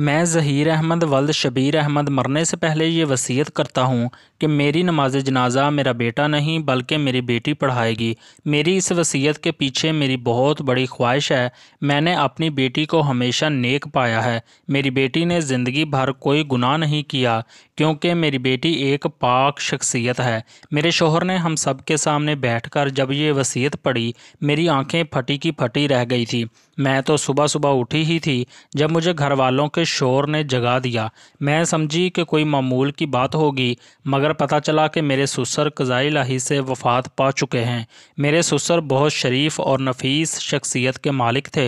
मैं ज़हीर अहमद वल्द शबीर अहमद मरने से पहले ये वसीयत करता हूँ कि मेरी नमाज जनाजा मेरा बेटा नहीं बल्कि मेरी बेटी पढ़ाएगी मेरी इस वसीयत के पीछे मेरी बहुत बड़ी ख्वाहिश है मैंने अपनी बेटी को हमेशा नेक पाया है मेरी बेटी ने ज़िंदगी भर कोई गुनाह नहीं किया क्योंकि मेरी बेटी एक पाक शख्सियत है मेरे शोहर ने हम सब के सामने कर जब ये वसीयत पढ़ी मेरी आँखें फटी की फटी रह गई थी मैं तो सुबह सुबह उठी ही थी जब मुझे घर वालों के शोर ने जगा दिया मैं समझी कि कोई मामूल की बात होगी मगर पता चला कि मेरे ससुर कज़ाई लाही से वफात पा चुके हैं मेरे ससुर बहुत शरीफ और नफीस शख्सियत के मालिक थे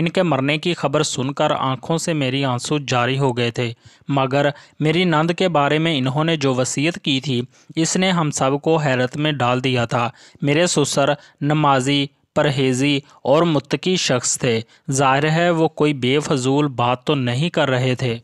इनके मरने की खबर सुनकर आंखों से मेरी आंसू जारी हो गए थे मगर मेरी नंद के बारे में इन्होंने जो वसीयत की थी इसने हम सब को हैरत में डाल दिया था मेरे ससुर नमाजी परहेज़ी और मुतकी शख्स थे ज़ाहिर है वो कोई बेफजूल बात तो नहीं कर रहे थे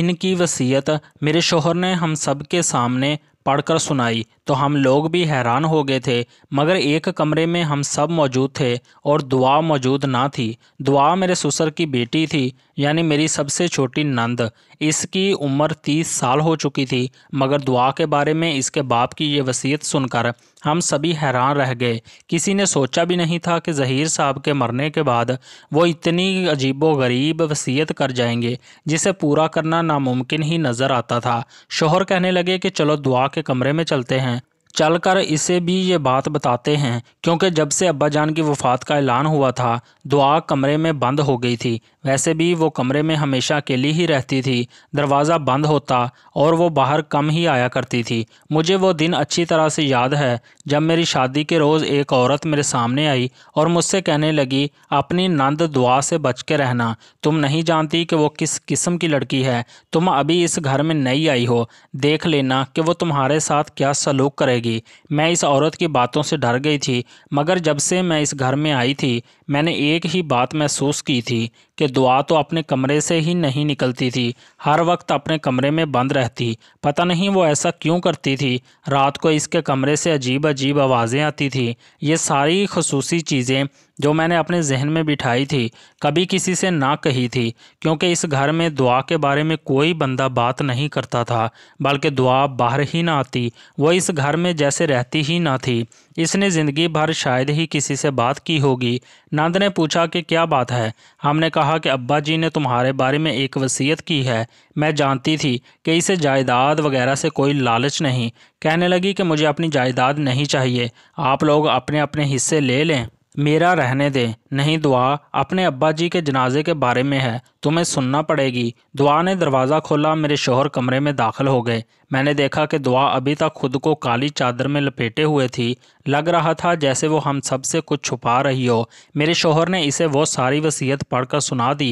इनकी वसीयत मेरे शोहर ने हम सब के सामने पढ़कर सुनाई तो हम लोग भी हैरान हो गए थे मगर एक कमरे में हम सब मौजूद थे और दुआ मौजूद ना थी दुआ मेरे ससुर की बेटी थी यानी मेरी सबसे छोटी नंद इसकी उम्र तीस साल हो चुकी थी मगर दुआ के बारे में इसके बाप की ये वसीयत सुनकर हम सभी हैरान रह गए किसी ने सोचा भी नहीं था कि जहीर साहब के मरने के बाद वो इतनी अजीबो गरीब वसीयत कर जाएंगे जिसे पूरा करना नामुमकिन ही नज़र आता था शोहर कहने लगे कि चलो दुआ के कमरे में चलते हैं चलकर इसे भी ये बात बताते हैं क्योंकि जब से जान की वफ़ात का ऐलान हुआ था दुआ कमरे में बंद हो गई थी वैसे भी वो कमरे में हमेशा अकेली ही रहती थी दरवाज़ा बंद होता और वो बाहर कम ही आया करती थी मुझे वो दिन अच्छी तरह से याद है जब मेरी शादी के रोज़ एक औरत मेरे सामने आई और मुझसे कहने लगी अपनी नंद दुआ से बच के रहना तुम नहीं जानती कि वो किस किस्म की लड़की है तुम अभी इस घर में नहीं आई हो देख लेना कि वो तुम्हारे साथ क्या सलूक करेगी मैं इस औरत की बातों से डर गई थी मगर जब से मैं इस घर में आई थी मैंने एक ही बात महसूस की थी कि दुआ तो अपने कमरे से ही नहीं निकलती थी हर वक्त अपने कमरे में बंद रहती पता नहीं वो ऐसा क्यों करती थी रात को इसके कमरे से अजीब अजीब आवाज़ें आती थी ये सारी खसूसी चीज़ें जो मैंने अपने जहन में बिठाई थी कभी किसी से ना कही थी क्योंकि इस घर में दुआ के बारे में कोई बंदा बात नहीं करता था बल्कि दुआ बाहर ही ना आती वो इस घर में जैसे रहती ही ना थी इसने ज़िंदगी भर शायद ही किसी से बात की होगी नंद ने पूछा कि क्या बात है हमने कहा कि अब्बा जी ने तुम्हारे बारे में एक वसीयत की है मैं जानती थी कि इसे जायदाद वगैरह से कोई लालच नहीं कहने लगी कि मुझे अपनी जायदाद नहीं चाहिए आप लोग अपने अपने हिस्से ले लें मेरा रहने दें नहीं दुआ अपने अब्बा जी के जनाजे के बारे में है तुम्हें सुनना पड़ेगी दुआ ने दरवाज़ा खोला मेरे शोहर कमरे में दाखिल हो गए मैंने देखा कि दुआ अभी तक खुद को काली चादर में लपेटे हुए थी लग रहा था जैसे वो हम सब से कुछ छुपा रही हो मेरे शोहर ने इसे वो सारी वसीयत पढ़कर सुना दी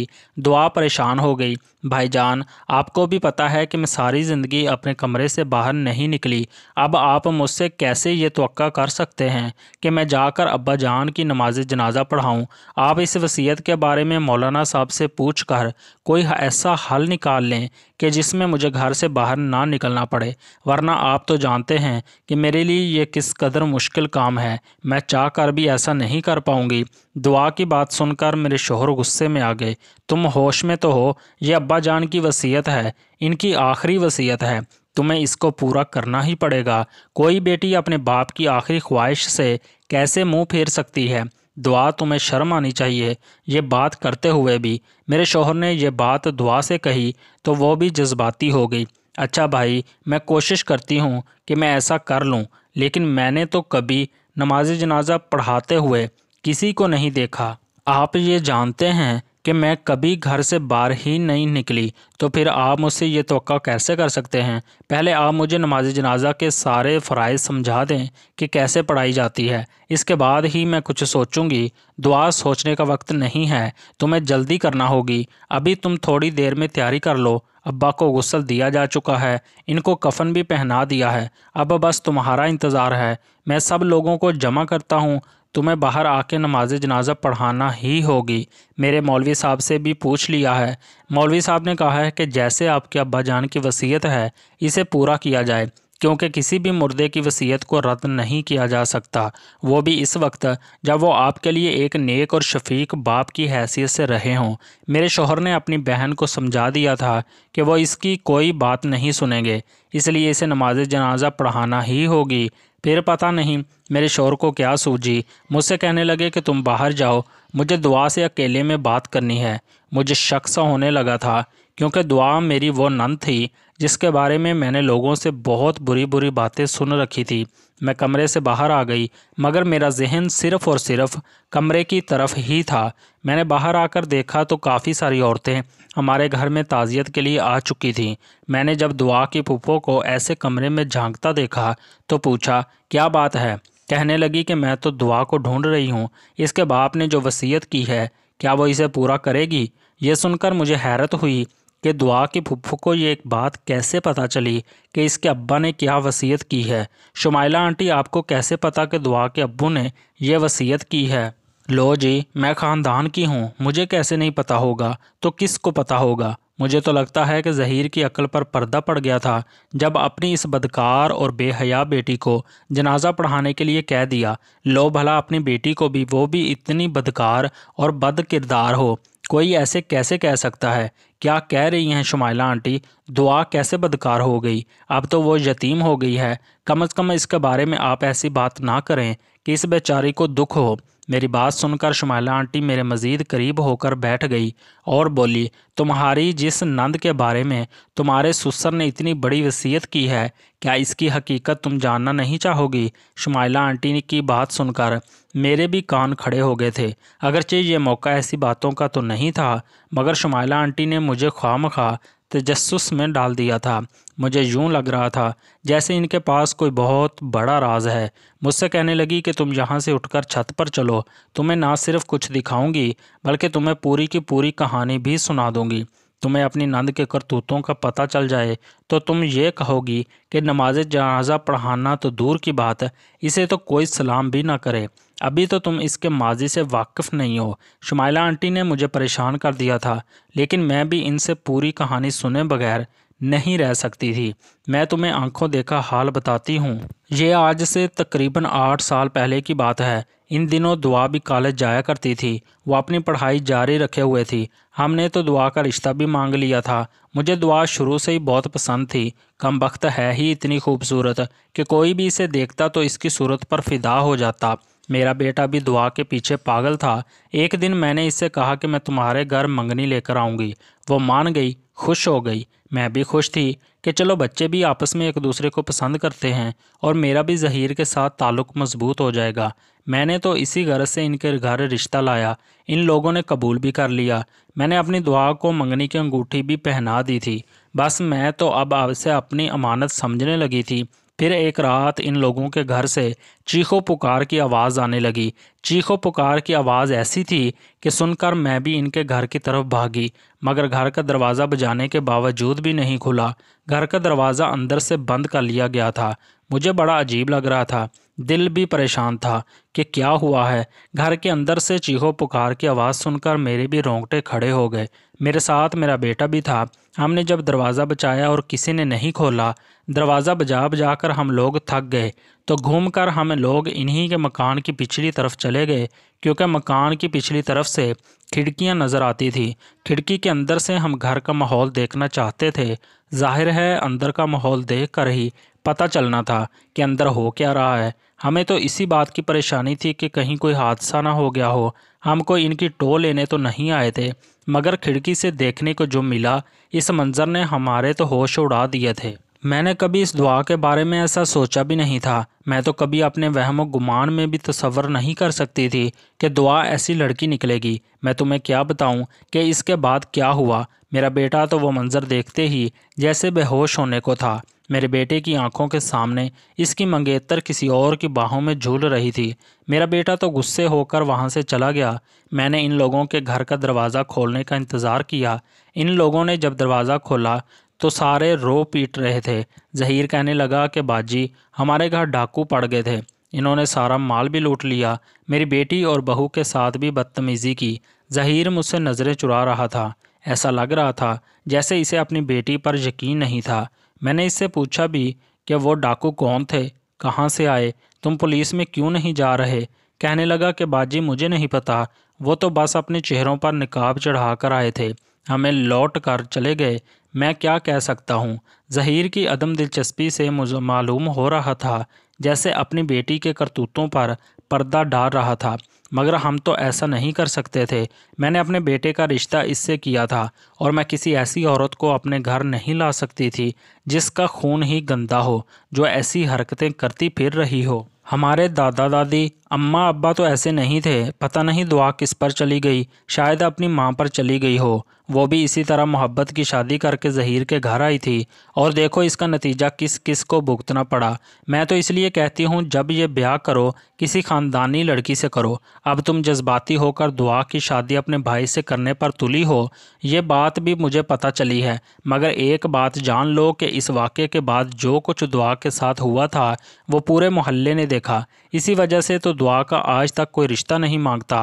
दुआ परेशान हो गई भाईजान आपको भी पता है कि मैं सारी ज़िंदगी अपने कमरे से बाहर नहीं निकली अब आप मुझसे कैसे ये तो कर सकते हैं कि मैं जाकर अब्बा जान की नमाज जनाजा पढ़ाऊँ आप इस वसीयत के बारे में मौलाना साहब से पूछ कर कोई ऐसा हल निकाल लें कि जिसमें मुझे घर से बाहर ना निकलना पड़े वरना आप तो जानते हैं कि मेरे लिए ये किस कदर मुश्किल काम है मैं चाह कर भी ऐसा नहीं कर पाऊँगी दुआ की बात सुनकर मेरे शोहर गुस्से में आ गए तुम होश में तो हो यह अब्बा जान की वसीयत है इनकी आखिरी वसीयत है तुम्हें इसको पूरा करना ही पड़ेगा कोई बेटी अपने बाप की आखिरी ख्वाहिश से कैसे मुंह फेर सकती है दुआ तुम्हें शर्म आनी चाहिए ये बात करते हुए भी मेरे शोहर ने यह बात दुआ से कही तो वो भी जज्बाती हो गई अच्छा भाई मैं कोशिश करती हूँ कि मैं ऐसा कर लूँ लेकिन मैंने तो कभी नमाज जनाजा पढ़ाते हुए किसी को नहीं देखा आप ये जानते हैं कि मैं कभी घर से बाहर ही नहीं निकली तो फिर आप मुझसे ये तो कैसे कर सकते हैं पहले आप मुझे नमाज जनाजा के सारे फ़रज़ समझा दें कि कैसे पढ़ाई जाती है इसके बाद ही मैं कुछ सोचूंगी दुआ सोचने का वक्त नहीं है तुम्हें जल्दी करना होगी अभी तुम थोड़ी देर में तैयारी कर लो अब्बा को गुस्सल दिया जा चुका है इनको कफन भी पहना दिया है अब बस तुम्हारा इंतज़ार है मैं सब लोगों को जमा करता हूँ तुम्हें बाहर आके नमाज जनाजा पढ़ाना ही होगी मेरे मौलवी साहब से भी पूछ लिया है मौलवी साहब ने कहा है कि जैसे आपके अब्बा जान की वसीयत है इसे पूरा किया जाए क्योंकि किसी भी मुर्दे की वसीयत को रद्द नहीं किया जा सकता वो भी इस वक्त जब वो आपके लिए एक नेक और शफीक बाप की हैसियत से रहे हों मेरे शोहर ने अपनी बहन को समझा दिया था कि वो इसकी कोई बात नहीं सुनेंगे इसलिए इसे नमाज जनाजा पढ़ाना ही होगी फिर पता नहीं मेरे शोर को क्या सूझी मुझसे कहने लगे कि तुम बाहर जाओ मुझे दुआ से अकेले में बात करनी है मुझे शक सा होने लगा था क्योंकि दुआ मेरी वो नंद थी जिसके बारे में मैंने लोगों से बहुत बुरी बुरी बातें सुन रखी थी मैं कमरे से बाहर आ गई मगर मेरा जहन सिर्फ़ और सिर्फ़ कमरे की तरफ ही था मैंने बाहर आकर देखा तो काफ़ी सारी औरतें हमारे घर में ताज़ियत के लिए आ चुकी थी मैंने जब दुआ की पुप्पो को ऐसे कमरे में झांकता देखा तो पूछा क्या बात है कहने लगी कि मैं तो दुआ को ढूंढ रही हूँ इसके बाप ने जो वसीयत की है क्या वो इसे पूरा करेगी ये सुनकर मुझे हैरत हुई कि दुआ की फुफ्फू को ये एक बात कैसे पता चली कि इसके अब्बा ने क्या वसीयत की है शुमाइला आंटी आपको कैसे पता कि दुआ के अब्बू ने यह वसीयत की है लो जी मैं ख़ानदान की हूँ मुझे कैसे नहीं पता होगा तो किस को पता होगा मुझे तो लगता है कि जहीर की अकल पर पर्दा पड़ गया था जब अपनी इस बदकार और बेहया बेटी को जनाजा पढ़ाने के लिए कह दिया लो भला अपनी बेटी को भी वो भी इतनी बदकार और बद किरदार हो कोई ऐसे कैसे कह सकता है क्या कह रही हैं शुमाइला आंटी दुआ कैसे बदकार हो गई अब तो वो यतीम हो गई है कम अज़ कम इसके बारे में आप ऐसी बात ना करें कि इस बेचारी को दुख हो मेरी बात सुनकर शुमाला आंटी मेरे मज़ीद करीब होकर बैठ गई और बोली तुम्हारी जिस नंद के बारे में तुम्हारे सुसर ने इतनी बड़ी वसीयत की है क्या इसकी हकीकत तुम जानना नहीं चाहोगी शुमाला आंटी की बात सुनकर मेरे भी कान खड़े हो गए थे अगरचे ये मौका ऐसी बातों का तो नहीं था मगर शुमाला आंटी ने मुझे ख्वाम खा तजस्स में डाल दिया था मुझे यूं लग रहा था जैसे इनके पास कोई बहुत बड़ा राज है मुझसे कहने लगी कि तुम यहाँ से उठकर छत पर चलो तुम्हें ना सिर्फ कुछ दिखाऊंगी बल्कि तुम्हें पूरी की पूरी कहानी भी सुना दूंगी तुम्हें अपनी नंद के करतूतों का पता चल जाए तो तुम ये कहोगी कि नमाज जनाजा पढ़ाना तो दूर की बात है इसे तो कोई सलाम भी ना करे अभी तो तुम इसके माजी से वाकिफ़ नहीं हो शुमाइला आंटी ने मुझे परेशान कर दिया था लेकिन मैं भी इनसे पूरी कहानी सुने बगैर नहीं रह सकती थी मैं तुम्हें आंखों देखा हाल बताती हूँ ये आज से तकरीबन आठ साल पहले की बात है इन दिनों दुआ भी कॉलेज जाया करती थी वो अपनी पढ़ाई जारी रखे हुए थी हमने तो दुआ का रिश्ता भी मांग लिया था मुझे दुआ शुरू से ही बहुत पसंद थी कम वक्त है ही इतनी खूबसूरत कि कोई भी इसे देखता तो इसकी सूरत पर फिदा हो जाता मेरा बेटा भी दुआ के पीछे पागल था एक दिन मैंने इससे कहा कि मैं तुम्हारे घर मंगनी लेकर आऊँगी वो मान गई खुश हो गई मैं भी खुश थी कि चलो बच्चे भी आपस में एक दूसरे को पसंद करते हैं और मेरा भी जहीर के साथ ताल्लुक़ मजबूत हो जाएगा मैंने तो इसी गरज से इनके घर रिश्ता लाया इन लोगों ने कबूल भी कर लिया मैंने अपनी दुआ को मंगनी की अंगूठी भी पहना दी थी बस मैं तो अब आपसे अपनी अमानत समझने लगी थी फिर एक रात इन लोगों के घर से चीखों पुकार की आवाज़ आने लगी चीखों पुकार की आवाज़ ऐसी थी कि सुनकर मैं भी इनके घर की तरफ भागी मगर घर का दरवाज़ा बजाने के बावजूद भी नहीं खुला घर का दरवाज़ा अंदर से बंद कर लिया गया था मुझे बड़ा अजीब लग रहा था दिल भी परेशान था कि क्या हुआ है घर के अंदर से चीहो पुकार की आवाज़ सुनकर मेरे भी रोंगटे खड़े हो गए मेरे साथ मेरा बेटा भी था हमने जब दरवाज़ा बचाया और किसी ने नहीं खोला दरवाज़ा बजा बजा कर हम लोग थक गए तो घूम कर हम लोग इन्हीं के मकान की पिछली तरफ चले गए क्योंकि मकान की पिछली तरफ से खिड़कियां नज़र आती थी खिड़की के अंदर से हम घर का माहौल देखना चाहते थे जाहिर है अंदर का माहौल देख कर ही पता चलना था कि अंदर हो क्या रहा है हमें तो इसी बात की परेशानी थी कि कहीं कोई हादसा ना हो गया हो हम कोई इनकी टो लेने तो नहीं आए थे मगर खिड़की से देखने को जो मिला इस मंज़र ने हमारे तो होश उड़ा दिए थे मैंने कभी इस दुआ के बारे में ऐसा सोचा भी नहीं था मैं तो कभी अपने वहम व गुमान में भी तस्वर नहीं कर सकती थी कि दुआ ऐसी लड़की निकलेगी मैं तुम्हें क्या बताऊं कि इसके बाद क्या हुआ मेरा बेटा तो वो मंज़र देखते ही जैसे बेहोश होने को था मेरे बेटे की आंखों के सामने इसकी मंगेतर किसी और की बाहों में झूल रही थी मेरा बेटा तो गुस्से होकर वहाँ से चला गया मैंने इन लोगों के घर का दरवाज़ा खोलने का इंतज़ार किया इन लोगों ने जब दरवाज़ा खोला तो सारे रो पीट रहे थे जहीर कहने लगा कि बाजी हमारे घर डाकू पड़ गए थे इन्होंने सारा माल भी लूट लिया मेरी बेटी और बहू के साथ भी बदतमीज़ी की जहीर मुझसे नज़रें चुरा रहा था ऐसा लग रहा था जैसे इसे अपनी बेटी पर यकीन नहीं था मैंने इससे पूछा भी कि वो डाकू कौन थे कहाँ से आए तुम पुलिस में क्यों नहीं जा रहे कहने लगा कि बाजी मुझे नहीं पता वो तो बस अपने चेहरों पर निकाब चढ़ा कर आए थे हमें लौट कर चले गए मैं क्या कह सकता हूँ जहीर की अदम दिलचस्पी से मुझे मालूम हो रहा था जैसे अपनी बेटी के करतूतों पर पर्दा डाल रहा था मगर हम तो ऐसा नहीं कर सकते थे मैंने अपने बेटे का रिश्ता इससे किया था और मैं किसी ऐसी औरत को अपने घर नहीं ला सकती थी जिसका खून ही गंदा हो जो ऐसी हरकतें करती फिर रही हो हमारे दादा दादी अम्मा अब्बा तो ऐसे नहीं थे पता नहीं दुआ किस पर चली गई शायद अपनी माँ पर चली गई हो वो भी इसी तरह मोहब्बत की शादी करके जहीर के घर आई थी और देखो इसका नतीजा किस किस को भुगतना पड़ा मैं तो इसलिए कहती हूँ जब ये ब्याह करो किसी ख़ानदानी लड़की से करो अब तुम जज्बाती होकर दुआ की शादी अपने भाई से करने पर तुली हो ये बात भी मुझे पता चली है मगर एक बात जान लो कि इस वाक़े के बाद जो कुछ दुआ के साथ हुआ था वो पूरे मोहल्ले ने देखा इसी वजह से तो दुआ का आज तक कोई रिश्ता नहीं मांगता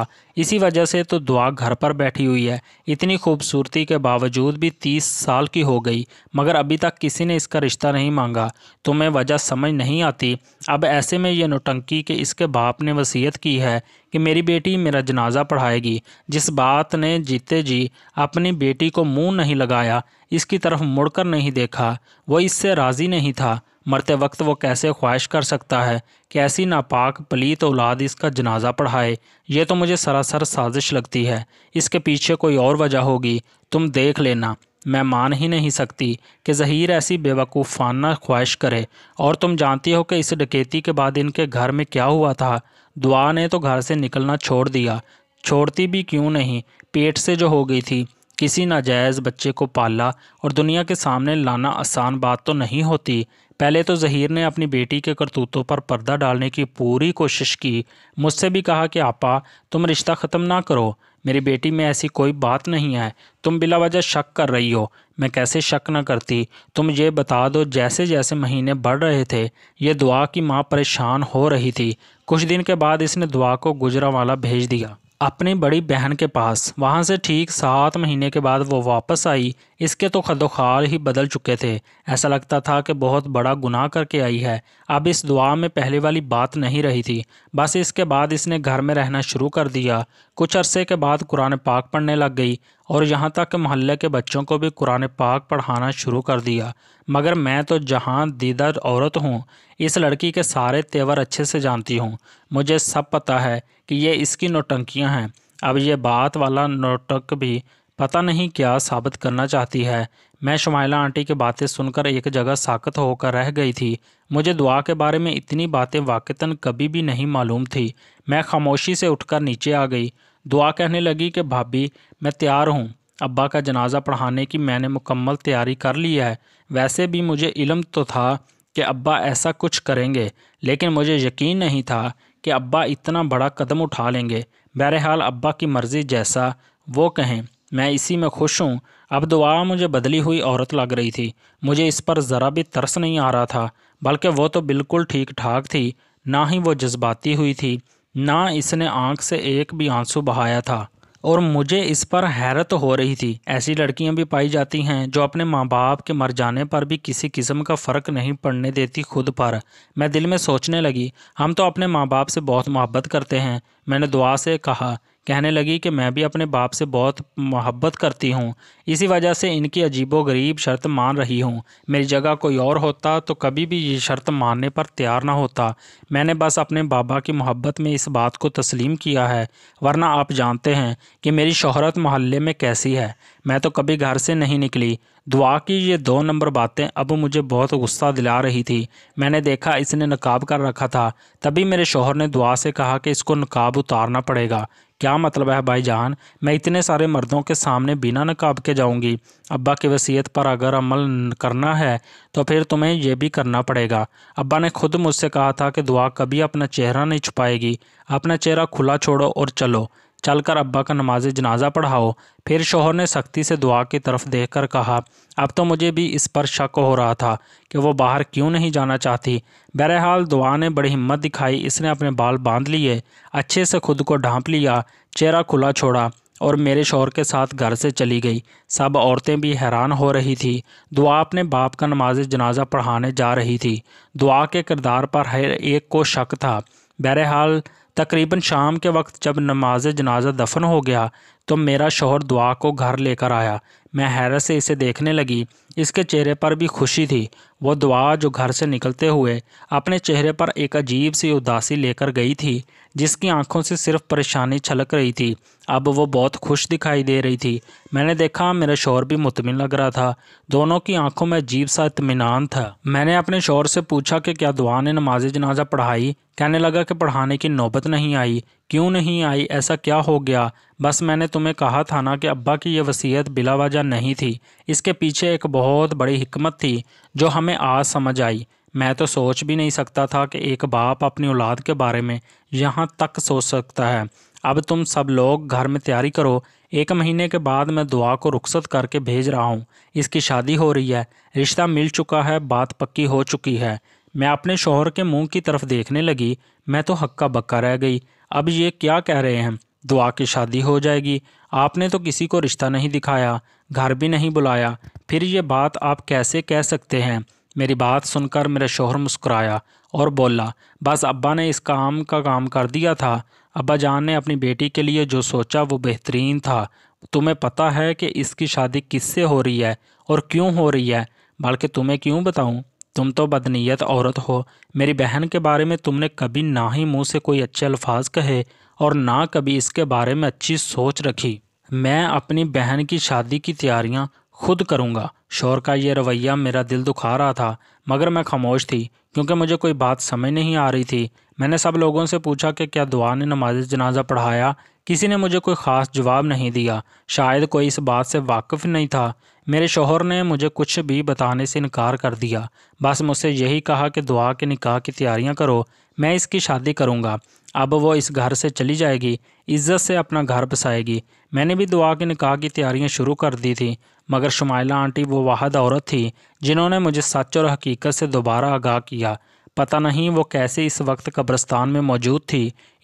इसी वजह से तो दुआ घर पर बैठी हुई है इतनी खूबसूरती के बावजूद भी तीस साल की हो गई मगर अभी तक किसी ने इसका रिश्ता नहीं मांगा तुम्हें वजह समझ नहीं आती अब ऐसे में यह नोटंकी कि इसके बाप ने वसीयत की है कि मेरी बेटी मेरा जनाजा पढ़ाएगी जिस बात ने जीते जी अपनी बेटी को मुँह नहीं लगाया इसकी तरफ मुड़कर नहीं देखा वो इससे राज़ी नहीं था मरते वक्त वो कैसे ख्वाहिश कर सकता है कि ऐसी नापाक पलीत औलाद इसका जनाजा पढ़ाए ये तो मुझे सरासर साजिश लगती है इसके पीछे कोई और वजह होगी तुम देख लेना मैं मान ही नहीं सकती कि जहीर ऐसी बेवकूफ़ाना ख्वाहिश करे और तुम जानती हो कि इस डकैती के बाद इनके घर में क्या हुआ था दुआ ने तो घर से निकलना छोड़ दिया छोड़ती भी क्यों नहीं पेट से जो हो गई थी किसी नाजायज़ बच्चे को पाला और दुनिया के सामने लाना आसान बात तो नहीं होती पहले तो जहीर ने अपनी बेटी के करतूतों पर पर्दा डालने की पूरी कोशिश की मुझसे भी कहा कि आपा तुम रिश्ता ख़त्म ना करो मेरी बेटी में ऐसी कोई बात नहीं है तुम बिला वजह शक कर रही हो मैं कैसे शक ना करती तुम ये बता दो जैसे जैसे महीने बढ़ रहे थे ये दुआ की माँ परेशान हो रही थी कुछ दिन के बाद इसने दुआ को गुजरा वाला भेज दिया अपनी बड़ी बहन के पास वहाँ से ठीक सात महीने के बाद वो वापस आई इसके तो खदोखार ही बदल चुके थे ऐसा लगता था कि बहुत बड़ा गुनाह करके आई है अब इस दुआ में पहले वाली बात नहीं रही थी बस इसके बाद इसने घर में रहना शुरू कर दिया कुछ अरसे के बाद कुरान पाक पढ़ने लग गई और यहाँ तक मोहल्ले के बच्चों को भी कुरान पाक पढ़ाना शुरू कर दिया मगर मैं तो जहाँ दीदा औरत हूँ इस लड़की के सारे तेवर अच्छे से जानती हूँ मुझे सब पता है कि ये इसकी नोटंकियाँ हैं अब ये बात वाला नोटक भी पता नहीं क्या साबित करना चाहती है मैं शुमाइला आंटी की बातें सुनकर एक जगह साकत होकर रह गई थी मुझे दुआ के बारे में इतनी बातें वाकता कभी भी नहीं मालूम थी मैं खामोशी से उठकर नीचे आ गई दुआ कहने लगी कि भाभी मैं तैयार हूँ अब्बा का जनाजा पढ़ाने की मैंने मुकम्मल तैयारी कर ली है वैसे भी मुझे इलम तो था कि अब्बा ऐसा कुछ करेंगे लेकिन मुझे यकीन नहीं था कि अब्बा इतना बड़ा कदम उठा लेंगे बहरहाल अब्बा की मर्ज़ी जैसा वो कहें मैं इसी में खुश हूँ अब दुआ मुझे बदली हुई औरत लग रही थी मुझे इस पर ज़रा भी तरस नहीं आ रहा था बल्कि वो तो बिल्कुल ठीक ठाक थी ना ही वो जज्बाती हुई थी ना इसने आंख से एक भी आंसू बहाया था और मुझे इस पर हैरत हो रही थी ऐसी लड़कियां भी पाई जाती हैं जो अपने माँ बाप के मर जाने पर भी किसी किस्म का फ़र्क नहीं पड़ने देती खुद पर मैं दिल में सोचने लगी हम तो अपने माँ बाप से बहुत मोहब्बत करते हैं मैंने दुआ से कहा कहने लगी कि मैं भी अपने बाप से बहुत मोहब्बत करती हूँ इसी वजह से इनकी अजीबो गरीब शर्त मान रही हूँ मेरी जगह कोई और होता तो कभी भी ये शर्त मानने पर तैयार ना होता मैंने बस अपने बाबा की मोहब्बत में इस बात को तस्लीम किया है वरना आप जानते हैं कि मेरी शहरत मोहल्ले में कैसी है मैं तो कभी घर से नहीं निकली दुआ की ये दो नंबर बातें अब मुझे बहुत गुस्सा दिला रही थी मैंने देखा इसने नकाब कर रखा था तभी मेरे शोहर ने दुआ से कहा कि इसको नकाब उतारना पड़ेगा क्या मतलब है भाईजान मैं इतने सारे मर्दों के सामने बिना नकाब के जाऊंगी अब्बा की वसीयत पर अगर अमल करना है तो फिर तुम्हें यह भी करना पड़ेगा अब्बा ने खुद मुझसे कहा था कि दुआ कभी अपना चेहरा नहीं छुपाएगी अपना चेहरा खुला छोड़ो और चलो चलकर अब्बा का नमाज जनाजा पढ़ाओ फिर शोहर ने सख्ती से दुआ की तरफ देख कर कहा अब तो मुझे भी इस पर शक हो रहा था कि वो बाहर क्यों नहीं जाना चाहती बहरहाल दुआ ने बड़ी हिम्मत दिखाई इसने अपने बाल बांध लिए अच्छे से खुद को ढांप लिया चेहरा खुला छोड़ा और मेरे शोहर के साथ घर से चली गई सब औरतें भी हैरान हो रही थी दुआ अपने बाप का नमाज जनाजा पढ़ाने जा रही थी दुआ के किरदार पर हर एक को शक था बहरहाल तकरीबन शाम के वक्त जब नमाज जनाजा दफन हो गया तो मेरा शोहर दुआ को घर लेकर आया मैं हैरत से इसे देखने लगी इसके चेहरे पर भी खुशी थी वो दुआ जो घर से निकलते हुए अपने चेहरे पर एक अजीब सी उदासी लेकर गई थी जिसकी आंखों से सिर्फ परेशानी छलक रही थी अब वो बहुत खुश दिखाई दे रही थी मैंने देखा मेरा शोर भी मुतमिन लग रहा था दोनों की आंखों में अजीब सा इतमान था मैंने अपने शोर से पूछा कि क्या दुआ ने नमाज जनाजा पढ़ाई कहने लगा कि पढ़ाने की नौबत नहीं आई क्यों नहीं आई ऐसा क्या हो गया बस मैंने तुम्हें कहा था ना कि अब्बा की यह वसीयत बिलावाजा नहीं थी इसके पीछे एक बहुत बड़ी हिकमत थी जो हमें आज समझ आई मैं तो सोच भी नहीं सकता था कि एक बाप अपनी औलाद के बारे में यहाँ तक सोच सकता है अब तुम सब लोग घर में तैयारी करो एक महीने के बाद मैं दुआ को रुखसत करके भेज रहा हूँ इसकी शादी हो रही है रिश्ता मिल चुका है बात पक्की हो चुकी है मैं अपने शोहर के मुंह की तरफ देखने लगी मैं तो हक्का बक्का रह गई अब ये क्या कह रहे हैं दुआ की शादी हो जाएगी आपने तो किसी को रिश्ता नहीं दिखाया घर भी नहीं बुलाया फिर ये बात आप कैसे कह सकते हैं मेरी बात सुनकर मेरा शोहर मुस्कुराया और बोला बस अब्बा ने इस काम का काम कर दिया था अब्बा जान ने अपनी बेटी के लिए जो सोचा वो बेहतरीन था तुम्हें पता है कि इसकी शादी किससे हो रही है और क्यों हो रही है बल्कि तुम्हें क्यों बताऊं तुम तो बदनीयत औरत हो मेरी बहन के बारे में तुमने कभी ना ही मुँह से कोई अच्छे अल्फाज कहे और ना कभी इसके बारे में अच्छी सोच रखी मैं अपनी बहन की शादी की तैयारियां खुद करूंगा शोर का यह रवैया मेरा दिल दुखा रहा था मगर मैं खामोश थी क्योंकि मुझे कोई बात समझ नहीं आ रही थी मैंने सब लोगों से पूछा कि क्या दुआ ने नमाज जनाजा पढ़ाया किसी ने मुझे कोई ख़ास जवाब नहीं दिया शायद कोई इस बात से वाकिफ़ नहीं था मेरे शोहर ने मुझे कुछ भी बताने से इनकार कर दिया बस मुझसे यही कहा कि दुआ के निकाह की तैयारियां करो मैं इसकी शादी करूंगा अब वो इस घर से चली जाएगी इज़्ज़त से अपना घर बसाएगी मैंने भी दुआ के निकाह की तैयारियां शुरू कर दी थी मगर शुमाइला आंटी वो वाहद औरत थी जिन्होंने मुझे सच और हकीकत से दोबारा आगाह किया पता नहीं वो कैसे इस वक्त कब्रस्तान में मौजूद थी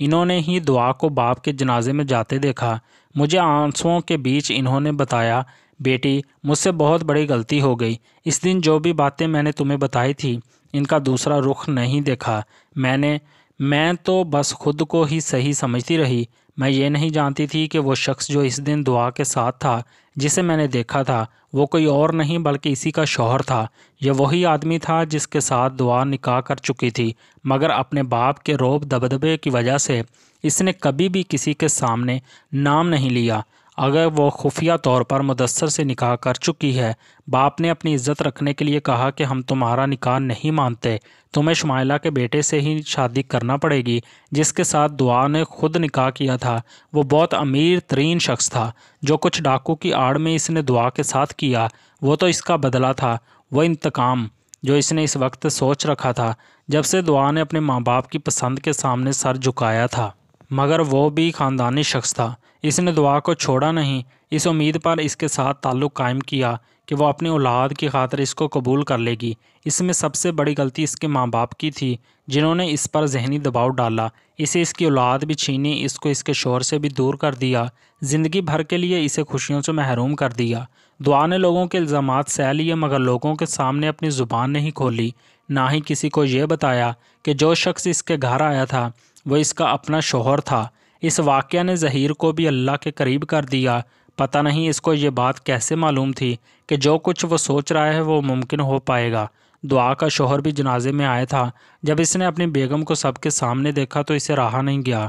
इन्होंने ही दुआ को बाप के जनाजे में जाते देखा मुझे आंसुओं के बीच इन्होंने बताया बेटी मुझसे बहुत बड़ी गलती हो गई इस दिन जो भी बातें मैंने तुम्हें बताई थी इनका दूसरा रुख नहीं देखा मैंने मैं तो बस खुद को ही सही समझती रही मैं ये नहीं जानती थी कि वो शख्स जो इस दिन दुआ के साथ था जिसे मैंने देखा था वो कोई और नहीं बल्कि इसी का शौहर था यह वही आदमी था जिसके साथ दुआ निकाह कर चुकी थी मगर अपने बाप के रोब दबदबे की वजह से इसने कभी भी किसी के सामने नाम नहीं लिया अगर वह खुफिया तौर पर मुदसर से निकाह कर चुकी है बाप ने अपनी इज्जत रखने के लिए कहा कि हम तुम्हारा निकाह नहीं मानते तुम्हें शुमाइला के बेटे से ही शादी करना पड़ेगी जिसके साथ दुआ ने खुद निकाह किया था वो बहुत अमीर तरीन शख्स था जो कुछ डाकू की आड़ में इसने दुआ के साथ किया वो तो इसका बदला था वह इंतकाम जो इसने इस वक्त सोच रखा था जब से दुआ ने अपने माँ बाप की पसंद के सामने सर झुकाया था मगर वो भी ख़ानदानी शख्स था इसने दुआ को छोड़ा नहीं इस उम्मीद पर इसके साथ ताल्लुक़ कायम किया कि वह अपनी औलाद की खातर इसको कबूल कर लेगी इसमें सबसे बड़ी गलती इसके माँ बाप की थी जिन्होंने इस पर जहनी दबाव डाला इसे इसकी औलाद भी छीनी इसको इसके शोर से भी दूर कर दिया ज़िंदगी भर के लिए इसे खुशियों से महरूम कर दिया दुआ ने लोगों के इल्ज़ाम सह लिए मगर लोगों के सामने अपनी ज़ुबान नहीं खोली ना ही किसी को ये बताया कि जो शख्स इसके घर आया था वह इसका अपना शोहर था इस वाक़ ने जहीर को भी अल्लाह के करीब कर दिया पता नहीं इसको ये बात कैसे मालूम थी कि जो कुछ वो सोच रहा है वो मुमकिन हो पाएगा दुआ का शोहर भी जनाजे में आया था जब इसने अपनी बेगम को सबके सामने देखा तो इसे रहा नहीं गया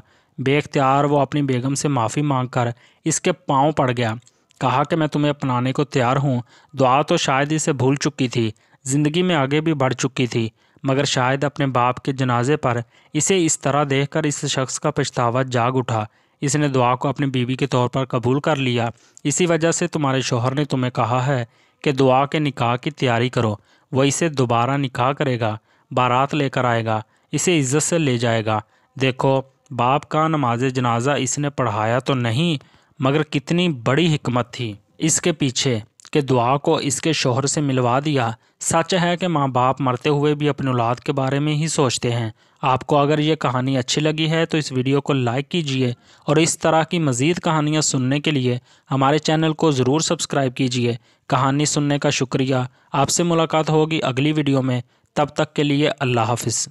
बेख्तियार वो अपनी बेगम से माफ़ी मांग कर इसके पाँव पड़ गया कहा कि मैं तुम्हें अपनाने को तैयार हूँ दुआ तो शायद इसे भूल चुकी थी ज़िंदगी में आगे भी बढ़ चुकी थी मगर शायद अपने बाप के जनाजे पर इसे इस तरह देखकर इस शख्स का पछतावा जाग उठा इसने दुआ को अपनी बीवी के तौर पर कबूल कर लिया इसी वजह से तुम्हारे शोहर ने तुम्हें कहा है कि दुआ के निकाह की तैयारी करो वह इसे दोबारा निकाह करेगा बारात लेकर आएगा इसे इज्जत से ले जाएगा देखो बाप का नमाज जनाजा इसने पढ़ाया तो नहीं मगर कितनी बड़ी हमत थी इसके पीछे कि दुआ को इसके शोहर से मिलवा दिया सच है कि माँ बाप मरते हुए भी अपनी औलाद के बारे में ही सोचते हैं आपको अगर ये कहानी अच्छी लगी है तो इस वीडियो को लाइक कीजिए और इस तरह की मज़ीद कहानियाँ सुनने के लिए हमारे चैनल को ज़रूर सब्सक्राइब कीजिए कहानी सुनने का शुक्रिया आपसे मुलाकात होगी अगली वीडियो में तब तक के लिए अल्लाह हाफिज़